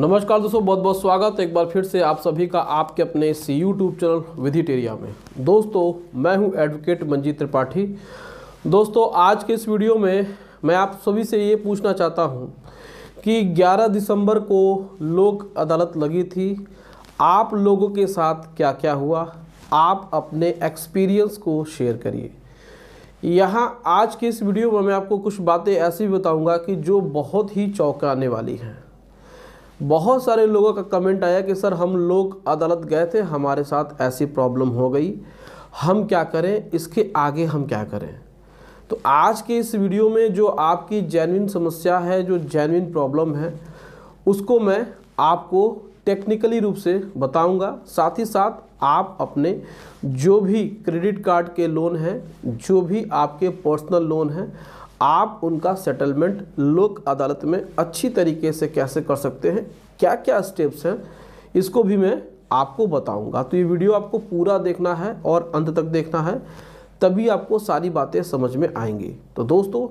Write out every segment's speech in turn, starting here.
नमस्कार दोस्तों बहुत बहुत स्वागत है एक बार फिर से आप सभी का आपके अपने इस यूट्यूब चैनल विधिटेरिया में दोस्तों मैं हूं एडवोकेट मंजीत त्रिपाठी दोस्तों आज के इस वीडियो में मैं आप सभी से ये पूछना चाहता हूं कि 11 दिसंबर को लोक अदालत लगी थी आप लोगों के साथ क्या क्या हुआ आप अपने एक्सपीरियंस को शेयर करिए यहाँ आज के इस वीडियो में मैं आपको कुछ बातें ऐसी बताऊँगा कि जो बहुत ही चौंकाने वाली हैं बहुत सारे लोगों का कमेंट आया कि सर हम लोग अदालत गए थे हमारे साथ ऐसी प्रॉब्लम हो गई हम क्या करें इसके आगे हम क्या करें तो आज के इस वीडियो में जो आपकी जैनविन समस्या है जो जैनविन प्रॉब्लम है उसको मैं आपको टेक्निकली रूप से बताऊंगा साथ ही साथ आप अपने जो भी क्रेडिट कार्ड के लोन हैं जो भी आपके पर्सनल लोन हैं आप उनका सेटलमेंट लोक अदालत में अच्छी तरीके से कैसे कर सकते हैं क्या क्या स्टेप्स हैं इसको भी मैं आपको बताऊंगा तो ये वीडियो आपको पूरा देखना है और अंत तक देखना है तभी आपको सारी बातें समझ में आएंगी तो दोस्तों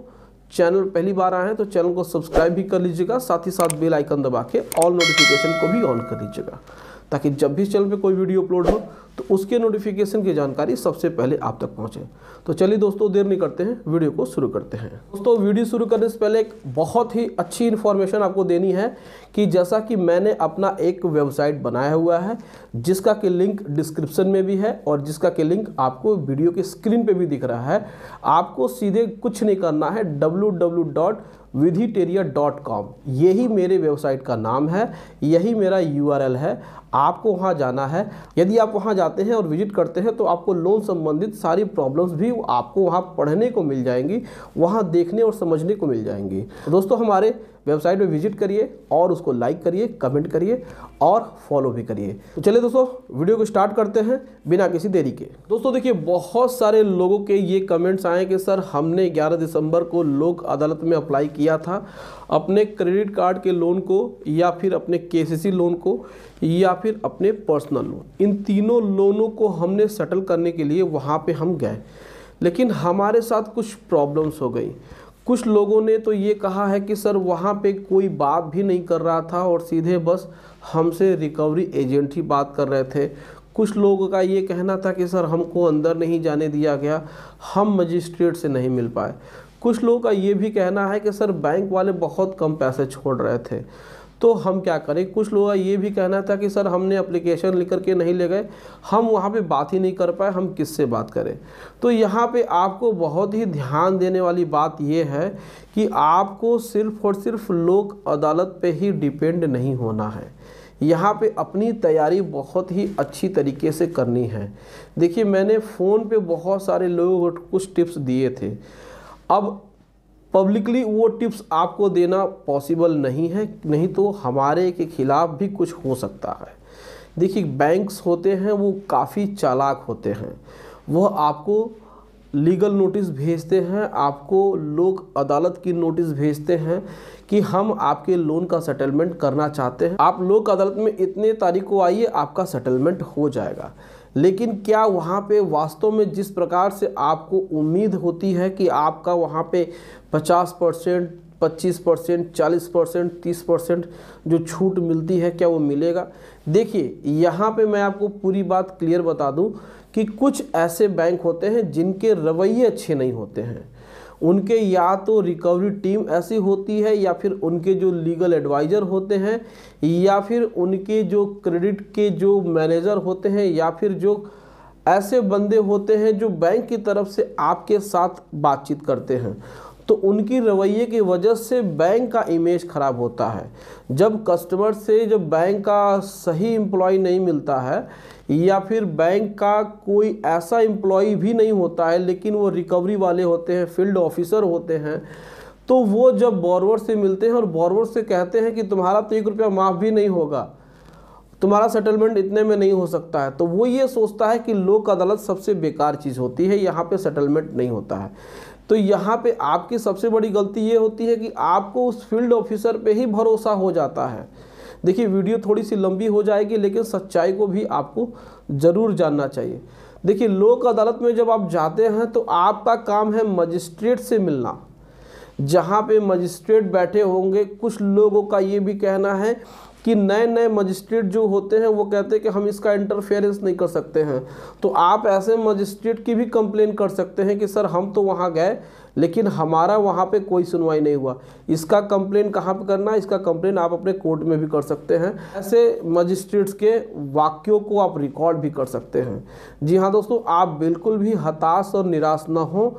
चैनल पहली बार आए हैं तो चैनल को सब्सक्राइब भी कर लीजिएगा साथ ही साथ बेल आइकन दबा के ऑल नोटिफिकेशन को भी ऑन कर लीजिएगा ताकि जब भी चैनल पे कोई वीडियो अपलोड हो तो उसके नोटिफिकेशन की जानकारी सबसे पहले आप तक पहुंचे तो चलिए दोस्तों देर नहीं करते हैं वीडियो को शुरू करते हैं दोस्तों वीडियो शुरू करने से पहले एक बहुत ही अच्छी इन्फॉर्मेशन आपको देनी है कि जैसा कि मैंने अपना एक वेबसाइट बनाया हुआ है जिसका कि लिंक डिस्क्रिप्शन में भी है और जिसका कि लिंक आपको वीडियो के स्क्रीन पर भी दिख रहा है आपको सीधे कुछ नहीं करना है डब्ल्यू विधिटेरिया डॉट कॉम यही मेरे वेबसाइट का नाम है यही मेरा यू है आपको वहाँ जाना है यदि आप वहाँ जाते हैं और विजिट करते हैं तो आपको लोन संबंधित सारी प्रॉब्लम्स भी आपको वहाँ पढ़ने को मिल जाएंगी वहाँ देखने और समझने को मिल जाएंगी तो दोस्तों हमारे वेबसाइट में विजिट करिए और उसको लाइक करिए कमेंट करिए और फॉलो भी करिए तो चलिए दोस्तों वीडियो को स्टार्ट करते हैं बिना किसी देरी के दोस्तों देखिए बहुत सारे लोगों के ये कमेंट्स आए कि सर हमने 11 दिसंबर को लोक अदालत में अप्लाई किया था अपने क्रेडिट कार्ड के लोन को या फिर अपने के लोन को या फिर अपने पर्सनल लोन इन तीनों लोनों को हमने सेटल करने के लिए वहाँ पर हम गए लेकिन हमारे साथ कुछ प्रॉब्लम्स हो गई कुछ लोगों ने तो ये कहा है कि सर वहाँ पे कोई बात भी नहीं कर रहा था और सीधे बस हमसे रिकवरी एजेंट ही बात कर रहे थे कुछ लोगों का ये कहना था कि सर हमको अंदर नहीं जाने दिया गया हम मजिस्ट्रेट से नहीं मिल पाए कुछ लोगों का ये भी कहना है कि सर बैंक वाले बहुत कम पैसे छोड़ रहे थे तो हम क्या करें कुछ लोगों का ये भी कहना था कि सर हमने अप्लीकेशन लिख करके नहीं ले गए हम वहाँ पे बात ही नहीं कर पाए हम किससे बात करें तो यहाँ पे आपको बहुत ही ध्यान देने वाली बात ये है कि आपको सिर्फ और सिर्फ लोक अदालत पे ही डिपेंड नहीं होना है यहाँ पे अपनी तैयारी बहुत ही अच्छी तरीके से करनी है देखिए मैंने फ़ोन पे बहुत सारे लोगों को कुछ टिप्स दिए थे अब पब्लिकली वो टिप्स आपको देना पॉसिबल नहीं है नहीं तो हमारे के ख़िलाफ़ भी कुछ हो सकता है देखिए बैंक्स होते हैं वो काफ़ी चालाक होते हैं वह आपको लीगल नोटिस भेजते हैं आपको लोक अदालत की नोटिस भेजते हैं कि हम आपके लोन का सेटलमेंट करना चाहते हैं आप लोक अदालत में इतने तारीख को आइए आपका सेटलमेंट हो जाएगा लेकिन क्या वहाँ पे वास्तव में जिस प्रकार से आपको उम्मीद होती है कि आपका वहाँ पे पचास परसेंट पच्चीस परसेंट चालीस परसेंट तीस परसेंट जो छूट मिलती है क्या वो मिलेगा देखिए यहाँ पे मैं आपको पूरी बात क्लियर बता दूँ कि कुछ ऐसे बैंक होते हैं जिनके रवैये अच्छे नहीं होते हैं उनके या तो रिकवरी टीम ऐसी होती है या फिर उनके जो लीगल एडवाइज़र होते हैं या फिर उनके जो क्रेडिट के जो मैनेजर होते हैं या फिर जो ऐसे बंदे होते हैं जो बैंक की तरफ से आपके साथ बातचीत करते हैं तो उनकी रवैये की वजह से बैंक का इमेज ख़राब होता है जब कस्टमर से जब बैंक का सही एम्प्लॉय नहीं मिलता है या फिर बैंक का कोई ऐसा एम्प्लॉय भी नहीं होता है लेकिन वो रिकवरी वाले होते हैं फील्ड ऑफिसर होते हैं तो वो जब बॉरवर से मिलते हैं और बॉरवर से कहते हैं कि तुम्हारा तो एक रुपया माफ़ भी नहीं होगा तुम्हारा सेटलमेंट इतने में नहीं हो सकता है तो वो ये सोचता है कि लोक अदालत सबसे बेकार चीज़ होती है यहाँ पे सेटलमेंट नहीं होता है तो यहाँ पे आपकी सबसे बड़ी गलती ये होती है कि आपको उस फील्ड ऑफिसर पे ही भरोसा हो जाता है देखिए वीडियो थोड़ी सी लंबी हो जाएगी लेकिन सच्चाई को भी आपको ज़रूर जानना चाहिए देखिए लोक अदालत में जब आप जाते हैं तो आपका काम है मजिस्ट्रेट से मिलना जहाँ पे मजिस्ट्रेट बैठे होंगे कुछ लोगों का ये भी कहना है कि नए नए मजिस्ट्रेट जो होते हैं वो कहते हैं कि हम इसका इंटरफेरेंस नहीं कर सकते हैं तो आप ऐसे मजिस्ट्रेट की भी कंप्लेन कर सकते हैं कि सर हम तो वहाँ गए लेकिन हमारा वहाँ पे कोई सुनवाई नहीं हुआ इसका कंप्लेन कहाँ पे करना है इसका कंप्लेन आप अपने कोर्ट में भी कर सकते हैं ऐसे मजिस्ट्रेट्स के वाक्यों को आप रिकॉर्ड भी कर सकते हैं जी हाँ दोस्तों आप बिल्कुल भी हताश और निराश ना हों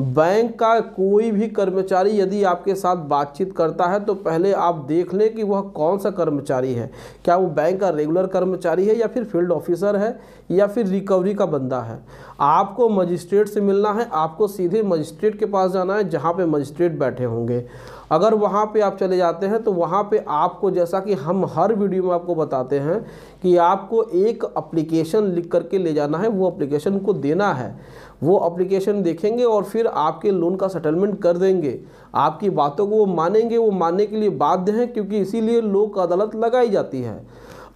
बैंक का कोई भी कर्मचारी यदि आपके साथ बातचीत करता है तो पहले आप देख लें कि वह कौन सा कर्मचारी है क्या वो बैंक का रेगुलर कर्मचारी है या फिर फील्ड ऑफिसर है या फिर रिकवरी का बंदा है आपको मजिस्ट्रेट से मिलना है आपको सीधे मजिस्ट्रेट के पास जाना है जहाँ पे मजिस्ट्रेट बैठे होंगे अगर वहाँ पे आप चले जाते हैं तो वहाँ पे आपको जैसा कि हम हर वीडियो में आपको बताते हैं कि आपको एक अप्लीकेशन लिख करके ले जाना है वो अप्लीकेशन को देना है वो अप्लीकेशन देखेंगे और फिर आपके लोन का सेटलमेंट कर देंगे आपकी बातों को वो मानेंगे वो मानने के लिए बाध्य हैं क्योंकि इसीलिए लोक अदालत लगाई जाती है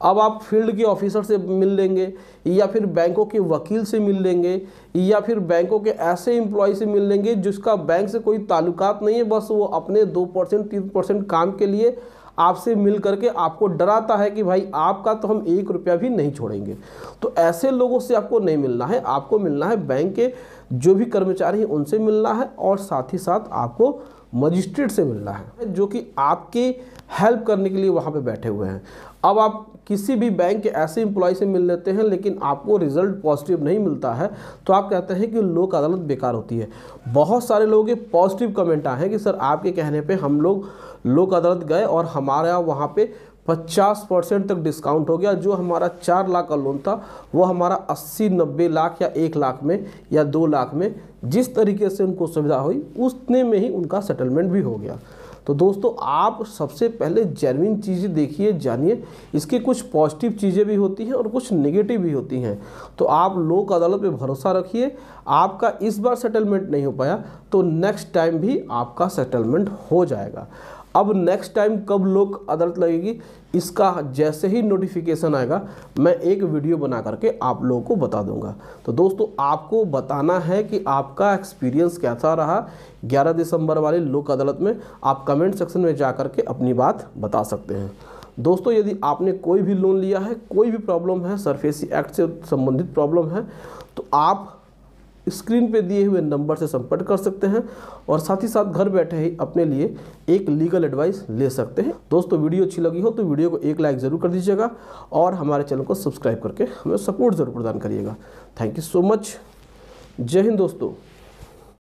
अब आप फील्ड के ऑफिसर से मिल लेंगे या फिर बैंकों के वकील से मिल लेंगे या फिर बैंकों के ऐसे एम्प्लॉय से मिल लेंगे जिसका बैंक से कोई ताल्लुकात नहीं है बस वो अपने दो परसेंट तीन परसेंट काम के लिए आपसे मिल करके आपको डराता है कि भाई आपका तो हम एक रुपया भी नहीं छोड़ेंगे तो ऐसे लोगों से आपको नहीं मिलना है आपको मिलना है बैंक के जो भी कर्मचारी हैं उनसे मिलना है और साथ ही साथ आपको मजिस्ट्रेट से मिलना है जो कि आपकी हेल्प करने के लिए वहाँ पे बैठे हुए हैं अब आप किसी भी बैंक के ऐसे इम्प्लॉय से मिल लेते हैं लेकिन आपको रिजल्ट पॉजिटिव नहीं मिलता है तो आप कहते हैं कि लोक अदालत बेकार होती है बहुत सारे लोगों के पॉजिटिव कमेंट आए हैं कि सर आपके कहने पे हम लोग लोक अदालत गए और हमारा वहाँ पे 50 परसेंट तक डिस्काउंट हो गया जो हमारा चार लाख का लोन था वो हमारा अस्सी नब्बे लाख या एक लाख में या दो लाख में जिस तरीके से उनको सुविधा हुई उतने में ही उनका सेटलमेंट भी हो गया तो दोस्तों आप सबसे पहले जेनविन चीज़ें देखिए जानिए इसकी कुछ पॉजिटिव चीज़ें भी होती हैं और कुछ नेगेटिव भी होती हैं तो आप लोक अदालत पे भरोसा रखिए आपका इस बार सेटलमेंट नहीं हो पाया तो नेक्स्ट टाइम भी आपका सेटलमेंट हो जाएगा अब नेक्स्ट टाइम कब लोक अदालत लगेगी इसका जैसे ही नोटिफिकेशन आएगा मैं एक वीडियो बना करके आप लोगों को बता दूंगा तो दोस्तों आपको बताना है कि आपका एक्सपीरियंस कैसा रहा 11 दिसंबर वाली लोक अदालत में आप कमेंट सेक्शन में जा करके अपनी बात बता सकते हैं दोस्तों यदि आपने कोई भी लोन लिया है कोई भी प्रॉब्लम है सरफेसी एक्ट से संबंधित प्रॉब्लम है तो आप स्क्रीन पे दिए हुए नंबर से संपर्क कर सकते हैं और साथ ही साथ घर बैठे ही अपने लिए एक लीगल एडवाइस ले सकते हैं दोस्तों वीडियो अच्छी लगी हो तो वीडियो को एक लाइक ज़रूर कर दीजिएगा और हमारे चैनल को सब्सक्राइब करके हमें सपोर्ट ज़रूर प्रदान करिएगा थैंक यू सो मच जय हिंद दोस्तों